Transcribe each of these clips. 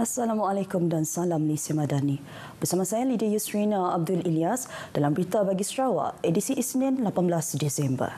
Assalamualaikum dan salam Malaysia Madani. Bersama saya Lydia Yusrina Abdul Ilyas dalam berita bagi Sarawak edisi Isnin 18 Disember.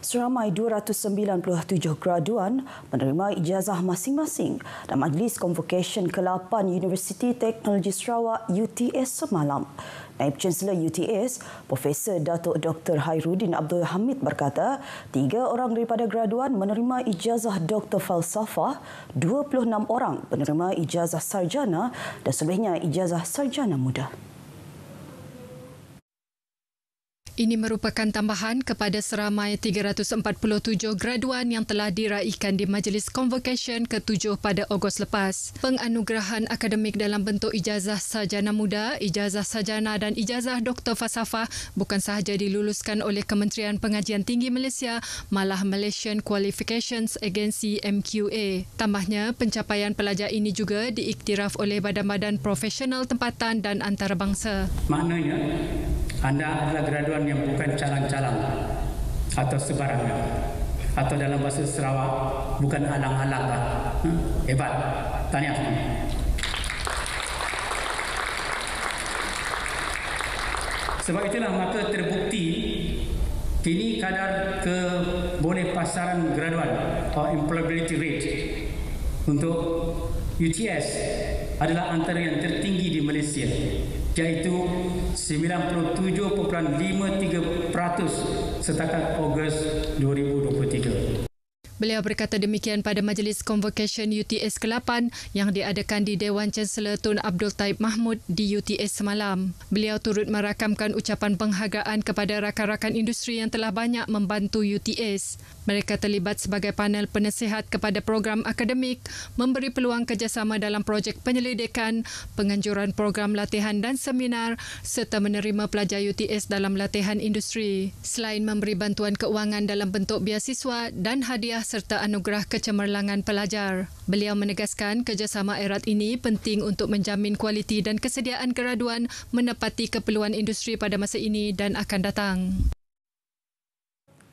Seramai 297 graduan menerima ijazah masing-masing dalam majlis convocation ke-8 Universiti Teknologi Sarawak UTS semalam. Naib Chancellor UTS, Profesor Datuk Dr. Hairuddin Abdul Hamid berkata, tiga orang daripada graduan menerima ijazah Dr. Falsafah, 26 orang menerima ijazah Sarjana dan selebihnya ijazah Sarjana Muda. Ini merupakan tambahan kepada seramai 347 graduan yang telah diraihkan di Majlis Convocation ke-7 pada Ogos lepas. Penganugerahan akademik dalam bentuk ijazah sarjana muda, ijazah sarjana dan ijazah doktor fasafa bukan sahaja diluluskan oleh Kementerian Pengajian Tinggi Malaysia, malah Malaysian Qualifications Agency MQA. Tambahnya, pencapaian pelajar ini juga diiktiraf oleh badan-badan profesional tempatan dan antarabangsa. Maknanya, anda adalah graduan yang bukan calang-calang atau sebarangan atau dalam bahasa Sarawak bukan alang-alang lah. Ha? Hebat. Tanya. Sebab itulah maka terbukti kini kadar keboleh pasaran graduan atau employability rate untuk UTS adalah antara yang tertinggi di Malaysia iaitu 97.53% setakat Ogos 2020. Beliau berkata demikian pada majlis convocation UTS ke-8 yang diadakan di Dewan Chancellor Tun Abdul Taib Mahmud di UTS semalam. Beliau turut merakamkan ucapan penghargaan kepada rakan-rakan industri yang telah banyak membantu UTS. Mereka terlibat sebagai panel penasihat kepada program akademik, memberi peluang kerjasama dalam projek penyelidikan, penganjuran program latihan dan seminar serta menerima pelajar UTS dalam latihan industri. Selain memberi bantuan keuangan dalam bentuk biasiswa dan hadiah serta anugerah kecemerlangan pelajar. Beliau menegaskan kerjasama erat ini penting untuk menjamin kualiti dan kesediaan keraduan menepati keperluan industri pada masa ini dan akan datang.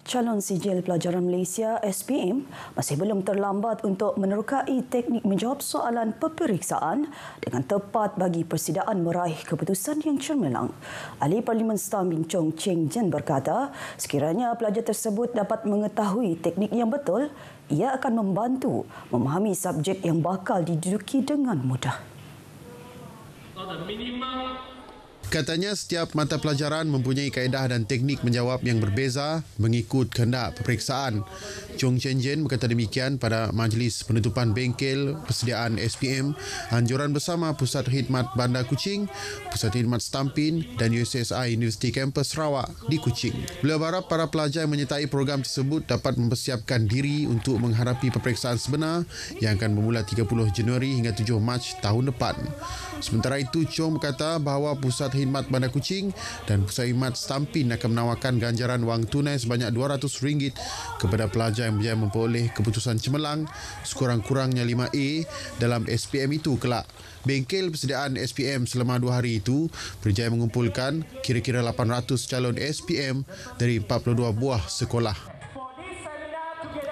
Calon Sijil Pelajaran Malaysia SPM masih belum terlambat untuk menerokai teknik menjawab soalan peperiksaan dengan tepat bagi persidaan meraih keputusan yang cermelang. Ahli Parlimen Stam Bin Chong Cheng Jen berkata, sekiranya pelajar tersebut dapat mengetahui teknik yang betul, ia akan membantu memahami subjek yang bakal diduduki dengan mudah. Katanya setiap mata pelajaran mempunyai kaedah dan teknik menjawab yang berbeza mengikut kehendak peperiksaan. Chong Chen Jin berkata demikian pada majlis penutupan bengkel persediaan SPM, anjuran bersama Pusat Khidmat Bandar Kuching, Pusat Khidmat Stampin dan USSI University Campus Sarawak di Kuching. Beliau berharap para pelajar menyertai program tersebut dapat mempersiapkan diri untuk menghadapi peperiksaan sebenar yang akan bermula 30 Januari hingga 7 Mac tahun depan. Sementara itu, Chong berkata bahawa Pusat Hidmat Khidmat Bandar kucing dan Pusat Khidmat Stampin akan menawarkan ganjaran wang tunai sebanyak RM200 kepada pelajar yang berjaya memperoleh keputusan cemerlang sekurang-kurangnya 5A dalam SPM itu kelak. Bengkel persediaan SPM selama dua hari itu berjaya mengumpulkan kira-kira 800 calon SPM dari 42 buah sekolah.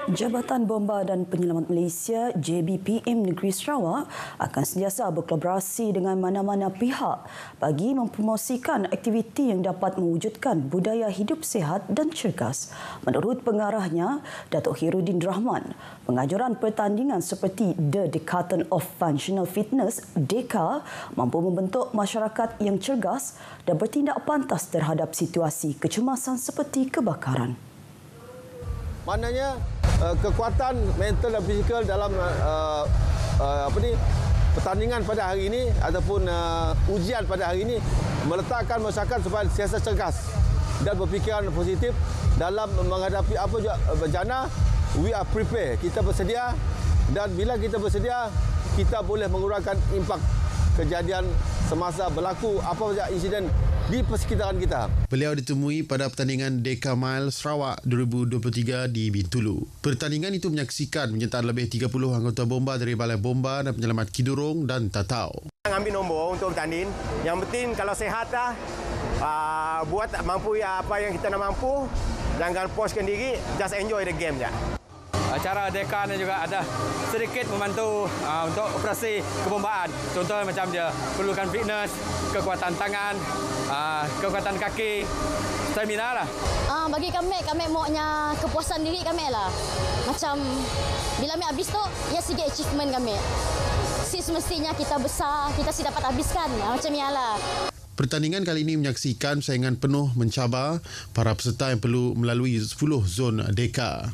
Jabatan Bomba dan Penyelamat Malaysia JBPM Negeri Sarawak akan sentiasa berkolaborasi dengan mana-mana pihak bagi mempromosikan aktiviti yang dapat mewujudkan budaya hidup sehat dan cergas. Menurut pengarahnya, Datuk Hirudin Rahman, pengajaran pertandingan seperti The Decathlon of Functional Fitness, DECA, mampu membentuk masyarakat yang cergas dan bertindak pantas terhadap situasi kecemasan seperti kebakaran. Maknanya, uh, kekuatan mental dan fizikal dalam uh, uh, apa ni pertandingan pada hari ini ataupun uh, ujian pada hari ini meletakkan masyarakat supaya siasat cergas dan berfikiran positif dalam menghadapi apa juga bencana we are prepared kita bersedia dan bila kita bersedia kita boleh mengurangkan impak kejadian semasa berlaku apa saja insiden di persekitaran kita. Beliau ditemui pada pertandingan Deka Mile Sarawak 2023 di Bintulu. Pertandingan itu menyaksikan penyertaan lebih 30 anggota bomba dari Balai Bomba dan Penyelamat Kidurung dan Tatau. Ambil nombor untuk bertanding. Yang penting kalau sehat lah, ah, buat mampu apa yang kita nak mampu. Jangan postkan diri, just enjoy the game je acara dekan juga ada sedikit membantu uh, untuk operasi kebombaan. Contoh macam dia perlukan fitness, kekuatan tangan, uh, kekuatan kaki, stamina lah. uh, bagi kami kami maknya kepuasan diri kami lah. Macam bila kami habis tu ia ya sikit achievement kami. Si mestinya kita besar, kita si dapat habiskan. Ah, macam ni lah. Pertandingan kali ini menyaksikan saingan penuh mencabar para peserta yang perlu melalui 10 zon deka.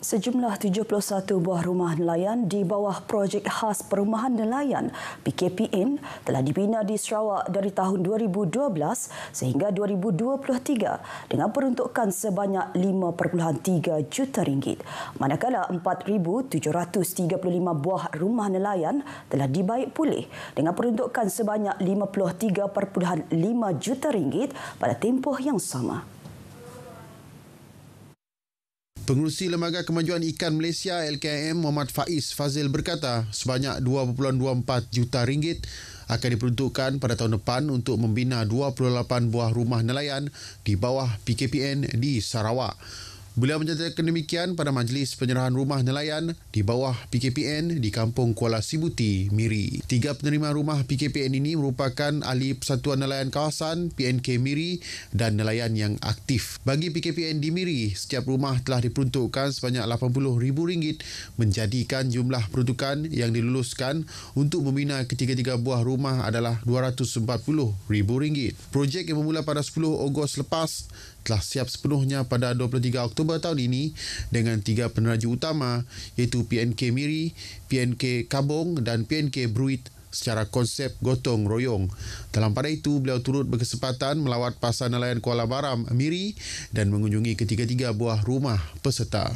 Sejumlah 71 buah rumah nelayan di bawah projek khas perumahan nelayan PKPN telah dibina di Sarawak dari tahun 2012 sehingga 2023 dengan peruntukan sebanyak 5.3 juta ringgit. Manakala 4,735 buah rumah nelayan telah dibaik pulih dengan peruntukan sebanyak 53.5 juta ringgit pada tempoh yang sama. Pengurusi Lembaga Kemajuan Ikan Malaysia LKM Muhammad Faiz Fazil berkata sebanyak 2.24 juta ringgit akan diperuntukkan pada tahun depan untuk membina 28 buah rumah nelayan di bawah PKPN di Sarawak. Beliau menyatakan demikian pada majlis penyerahan rumah nelayan di bawah PKPN di Kampung Kuala Sibuti, Miri. Tiga penerima rumah PKPN ini merupakan ahli Persatuan Nelayan Kawasan PNK Miri dan nelayan yang aktif. Bagi PKPN di Miri, setiap rumah telah diperuntukkan sebanyak RM80,000 menjadikan jumlah peruntukan yang diluluskan untuk membina ketiga-tiga buah rumah adalah RM240,000. Projek yang bermula pada 10 Ogos lepas telah siap sepenuhnya pada 23 Oktober tahun ini dengan tiga peneraju utama iaitu PNK Miri, PNK Kabong dan PNK Bruit secara konsep gotong royong. Dalam pada itu, beliau turut berkesempatan melawat pasar nelayan Kuala Baram, Miri dan mengunjungi ketiga-tiga buah rumah peserta.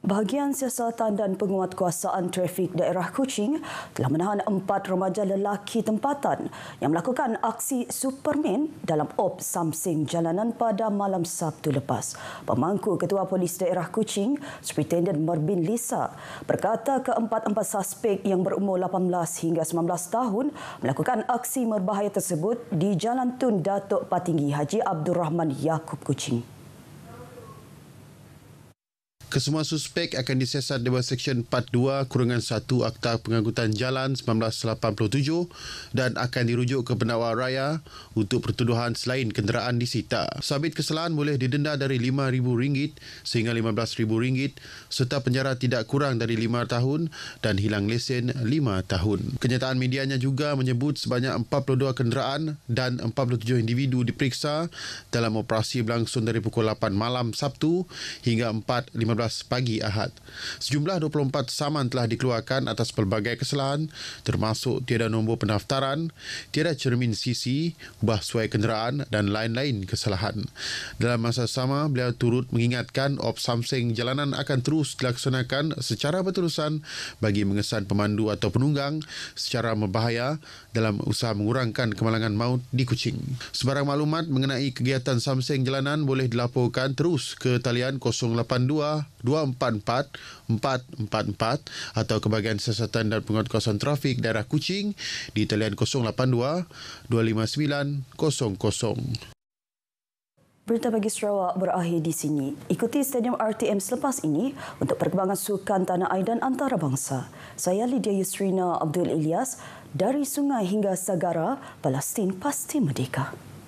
Bahagian siasatan dan penguatkuasaan trafik daerah Kuching telah menahan empat remaja lelaki tempatan yang melakukan aksi Superman dalam op samsing jalanan pada malam Sabtu lepas. Pemangku Ketua Polis Daerah Kuching, Superintendent Marbin Lisa, berkata keempat-empat suspek yang berumur 18 hingga 19 tahun melakukan aksi merbahaya tersebut di Jalan Tun Datuk Patinggi Haji Abdul Rahman Yaakob Kuching. Kesemua suspek akan disiasat di bawah Seksyen 42 kurungan 1 Akta Pengangkutan Jalan 1987 dan akan dirujuk ke pendakwa raya untuk pertuduhan selain kenderaan disita. Sabit kesalahan boleh didenda dari RM5,000 sehingga RM15,000 serta penjara tidak kurang dari 5 tahun dan hilang lesen 5 tahun. Kenyataan medianya juga menyebut sebanyak 42 kenderaan dan 47 individu diperiksa dalam operasi berlangsung dari pukul 8 malam Sabtu hingga 4.15 12 pagi Ahad. Sejumlah 24 saman telah dikeluarkan atas pelbagai kesalahan termasuk tiada nombor pendaftaran, tiada cermin sisi, ubah suai kenderaan dan lain-lain kesalahan. Dalam masa sama, beliau turut mengingatkan op samseng jalanan akan terus dilaksanakan secara berterusan bagi mengesan pemandu atau penunggang secara membahaya dalam usaha mengurangkan kemalangan maut di Kuching. Sebarang maklumat mengenai kegiatan samseng jalanan boleh dilaporkan terus ke talian 244-444 atau ke bahagian siasatan dan pengawasan trafik daerah Kuching di talian 082-259-00. Berita bagi Sarawak berakhir di sini. Ikuti Stadium RTM selepas ini untuk perkembangan sukan tanah air dan antarabangsa. Saya Lydia Yusrina Abdul Ilyas dari Sungai hingga Sagara, Palestin pasti merdeka.